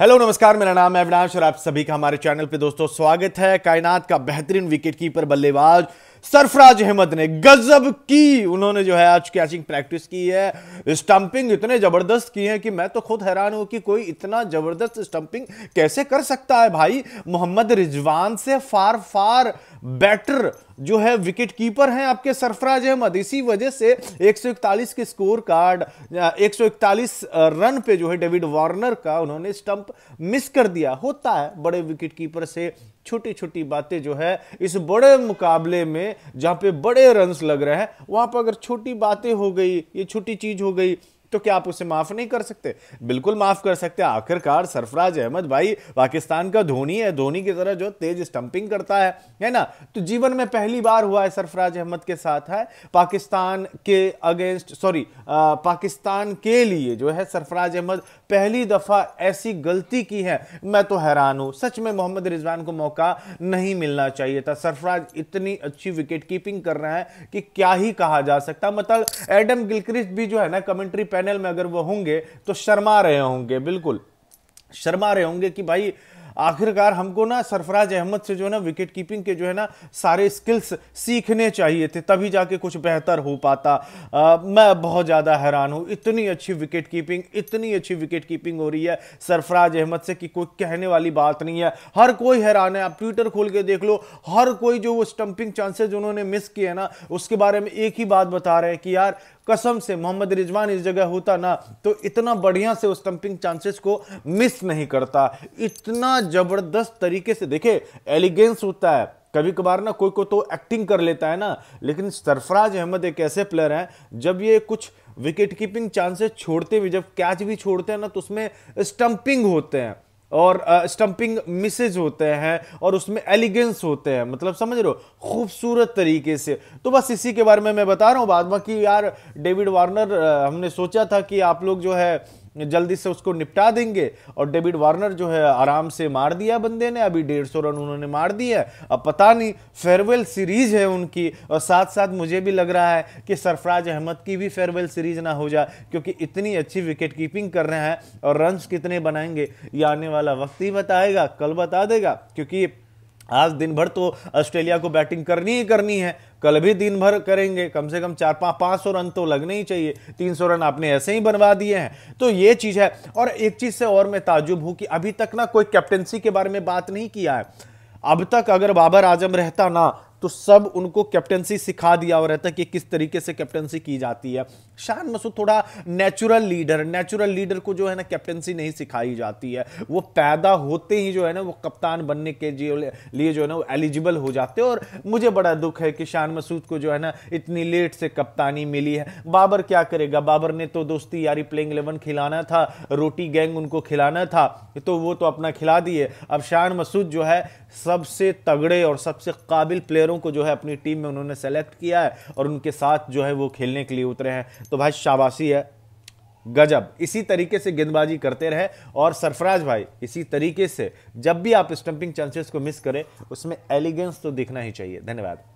hello नमस्कार मेरा नाम है अविनाश और आप सभी का हमारे चैनल पे दोस्तों स्वागत है कायनात का बेहतरीन विकेटकीपर बल्लेबाज सरफराज अहमद ने गजब की उन्होंने जो है आज कैचिंग प्रैक्टिस की है स्टंपिंग इतने जबरदस्त की है कि मैं तो खुद हैरान हूं कि कोई इतना जबरदस्त स्टंपिंग कैसे कर सकता है भाई मोहम्मद रिजवान से फार फार बेटर जो है विकेट कीपर हैं आपके सरफराज अहमद इसी वजह से 141 के स्कोर कार्ड 141 रन पे जो है डेविड वार्नर का उन्होंने स्टंप मिस कर दिया होता है बड़े विकेट कीपर से छोटी छोटी बातें जो है इस बड़े मुकाबले में जहाँ पे बड़े रन्स लग रहे हैं वहाँ पर अगर छोटी बातें हो गई ये छोटी चीज़ हो गई तो क्या आप उसे माफ नहीं कर सकते बिल्कुल माफ कर सकते आखिरकार सरफराज अहमद भाई पाकिस्तान का धोनी है धोनी की तरह जो तेज स्टंपिंग करता है है ना तो जीवन में पहली बार हुआ है सरफराज अहमद के साथ है पाकिस्तान के अगेंस्ट सॉरी पाकिस्तान के लिए जो है सरफराज अहमद पहली दफ़ा ऐसी गलती की है मैं तो हैरान हूं सच में मोहम्मद रिजवान को मौका नहीं मिलना चाहिए था सरफराज इतनी अच्छी विकेट कीपिंग कर रहे हैं कि क्या ही कहा जा सकता मतलब एडम गिलक्रिस्ट भी जो है ना कमेंट्री पैनल में अगर वो होंगे तो शर्मा रहे होंगे बिल्कुल शर्मा रहे होंगे कि भाई आखिरकार हमको ना सरफराज अहमद से जो है ना विकेट कीपिंग के जो है ना सारे स्किल्स सीखने चाहिए थे तभी जाके कुछ बेहतर हो पाता आ, मैं बहुत ज़्यादा हैरान हूँ इतनी अच्छी विकेट कीपिंग इतनी अच्छी विकेट कीपिंग हो रही है सरफराज अहमद से कि कोई कहने वाली बात नहीं है हर कोई हैरान है आप ट्विटर खोल के देख लो हर कोई जो वो स्टम्पिंग चांसेज उन्होंने मिस किए ना उसके बारे में एक ही बात बता रहे हैं कि यार कसम से मोहम्मद रिजवान इस जगह होता ना तो इतना बढ़िया से उस स्टंपिंग चांसेस को मिस नहीं करता इतना जबरदस्त तरीके से देखे एलिगेंस होता है कभी कभार ना कोई को तो एक्टिंग कर लेता है ना लेकिन सरफराज अहमद एक ऐसे प्लेयर हैं जब ये कुछ विकेट कीपिंग चांसेस छोड़ते भी जब कैच भी छोड़ते हैं ना तो उसमें स्टंपिंग होते हैं और स्टंपिंग मिसेज होते हैं और उसमें एलिगेंस होते हैं मतलब समझ रहे हो खूबसूरत तरीके से तो बस इसी के बारे में मैं बता रहा हूँ बाद कि यार डेविड वार्नर हमने सोचा था कि आप लोग जो है जल्दी से उसको निपटा देंगे और डेविड वार्नर जो है आराम से मार दिया बंदे ने अभी डेढ़ सौ रन उन्होंने मार दिया अब पता नहीं फेयरवेल सीरीज है उनकी और साथ साथ मुझे भी लग रहा है कि सरफराज अहमद की भी फेयरवेल सीरीज ना हो जाए क्योंकि इतनी अच्छी विकेट कीपिंग कर रहे हैं और रन कितने बनाएंगे ये आने वाला वक्त ही बताएगा कल बता देगा क्योंकि आज दिन भर तो ऑस्ट्रेलिया को बैटिंग करनी ही करनी है कल भी दिन भर करेंगे कम से कम चार पाँच पाँच सौ रन तो लगने ही चाहिए तीन सौ रन आपने ऐसे ही बनवा दिए हैं तो ये चीज़ है और एक चीज़ से और मैं ताजुब हूँ कि अभी तक ना कोई कैप्टेंसी के बारे में बात नहीं किया है अब तक अगर बाबर आजम रहता ना तो सब उनको कैप्टनसी सिखा दिया हुआ रहता है कि किस तरीके से कैप्टनसी की जाती है शान मसूद थोड़ा नेचुरल लीडर नेचुरल लीडर को जो है ना कैप्टनसी नहीं सिखाई जाती है वो पैदा होते ही जो है ना वो कप्तान बनने के लिए जो है ना वो एलिजिबल हो जाते हैं और मुझे बड़ा दुख है कि शान मसूद को जो है ना इतनी लेट से कप्तानी मिली है बाबर क्या करेगा बाबर ने तो दोस्ती यारी प्लेइंग इलेवन खिलाना था रोटी गैंग उनको खिलाना था तो वो तो अपना खिला दिए अब शान मसूद जो है सबसे तगड़े और सबसे काबिल प्लेयरों खिलाड़ियों को जो है अपनी टीम में उन्होंने सेलेक्ट किया है और उनके साथ जो है वो खेलने के लिए उतरे हैं तो भाई शाबाशी है गजब इसी तरीके से गेंदबाजी करते रहे और सरफराज भाई इसी तरीके से जब भी आप स्टंपिंग चांसेस को मिस करें उसमें एलिगेंस तो दिखना ही चाहिए धन्यवाद